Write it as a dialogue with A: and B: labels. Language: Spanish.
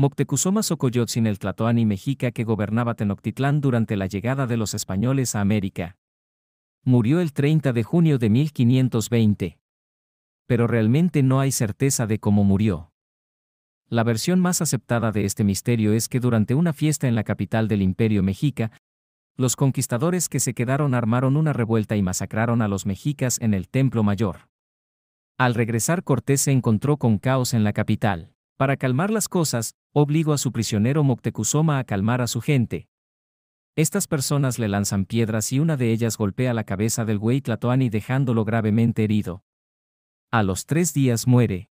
A: Moctezuma Xocoyotzin el Tlatoani mexica que gobernaba Tenochtitlán durante la llegada de los españoles a América. Murió el 30 de junio de 1520. Pero realmente no hay certeza de cómo murió. La versión más aceptada de este misterio es que durante una fiesta en la capital del Imperio Mexica, los conquistadores que se quedaron armaron una revuelta y masacraron a los mexicas en el Templo Mayor. Al regresar Cortés se encontró con caos en la capital. Para calmar las cosas, obligó a su prisionero Moctezuma a calmar a su gente. Estas personas le lanzan piedras y una de ellas golpea la cabeza del güey Tlatoani dejándolo gravemente herido. A los tres días muere.